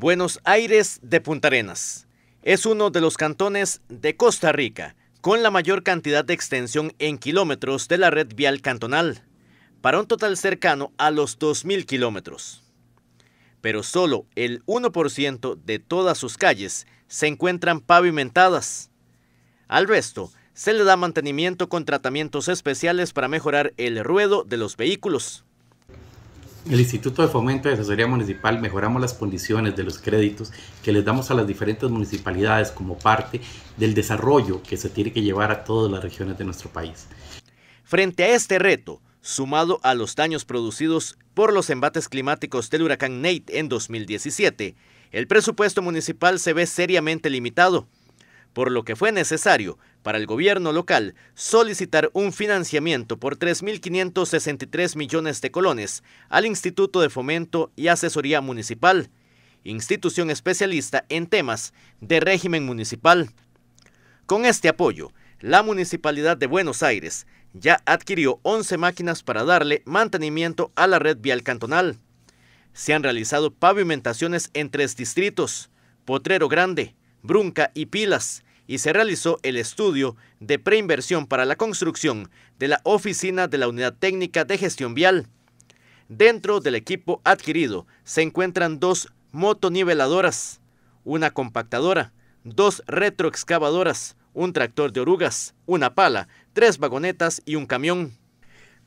Buenos Aires de Punta Arenas. Es uno de los cantones de Costa Rica con la mayor cantidad de extensión en kilómetros de la red vial cantonal, para un total cercano a los 2.000 kilómetros. Pero solo el 1% de todas sus calles se encuentran pavimentadas. Al resto, se le da mantenimiento con tratamientos especiales para mejorar el ruedo de los vehículos. El Instituto de Fomento de Asesoría Municipal mejoramos las condiciones de los créditos que les damos a las diferentes municipalidades como parte del desarrollo que se tiene que llevar a todas las regiones de nuestro país. Frente a este reto, sumado a los daños producidos por los embates climáticos del huracán Nate en 2017, el presupuesto municipal se ve seriamente limitado por lo que fue necesario para el gobierno local solicitar un financiamiento por 3.563 millones de colones al Instituto de Fomento y Asesoría Municipal, institución especialista en temas de régimen municipal. Con este apoyo, la Municipalidad de Buenos Aires ya adquirió 11 máquinas para darle mantenimiento a la red vial cantonal. Se han realizado pavimentaciones en tres distritos, Potrero Grande, Brunca y Pilas y se realizó el estudio de preinversión para la construcción de la oficina de la Unidad Técnica de Gestión Vial. Dentro del equipo adquirido se encuentran dos motoniveladoras, una compactadora, dos retroexcavadoras, un tractor de orugas, una pala, tres vagonetas y un camión.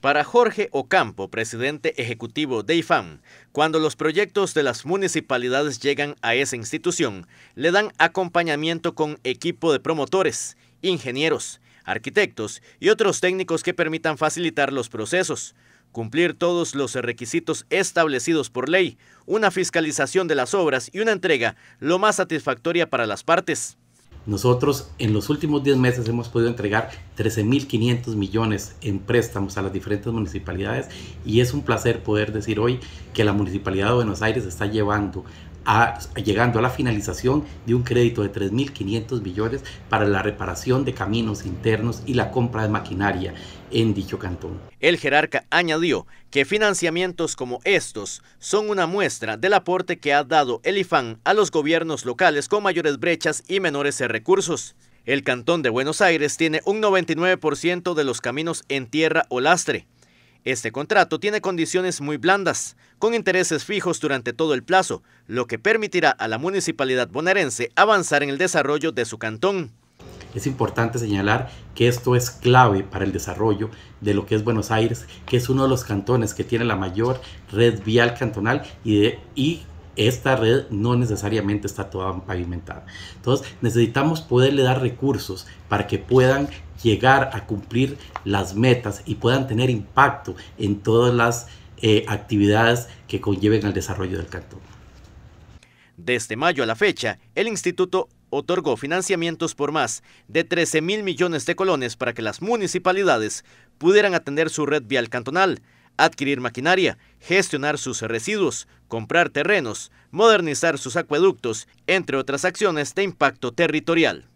Para Jorge Ocampo, presidente ejecutivo de IFAM, cuando los proyectos de las municipalidades llegan a esa institución, le dan acompañamiento con equipo de promotores, ingenieros, arquitectos y otros técnicos que permitan facilitar los procesos, cumplir todos los requisitos establecidos por ley, una fiscalización de las obras y una entrega lo más satisfactoria para las partes. Nosotros en los últimos 10 meses hemos podido entregar 13.500 millones en préstamos a las diferentes municipalidades y es un placer poder decir hoy que la Municipalidad de Buenos Aires está llevando llegando a la finalización de un crédito de 3.500 millones para la reparación de caminos internos y la compra de maquinaria en dicho cantón. El jerarca añadió que financiamientos como estos son una muestra del aporte que ha dado el IFAN a los gobiernos locales con mayores brechas y menores recursos. El cantón de Buenos Aires tiene un 99% de los caminos en tierra o lastre, este contrato tiene condiciones muy blandas, con intereses fijos durante todo el plazo, lo que permitirá a la municipalidad bonaerense avanzar en el desarrollo de su cantón. Es importante señalar que esto es clave para el desarrollo de lo que es Buenos Aires, que es uno de los cantones que tiene la mayor red vial cantonal y, de, esta red no necesariamente está toda pavimentada. Entonces necesitamos poderle dar recursos para que puedan llegar a cumplir las metas y puedan tener impacto en todas las eh, actividades que conlleven al desarrollo del cantón. Desde mayo a la fecha, el instituto otorgó financiamientos por más de 13 mil millones de colones para que las municipalidades pudieran atender su red vial cantonal adquirir maquinaria, gestionar sus residuos, comprar terrenos, modernizar sus acueductos, entre otras acciones de impacto territorial.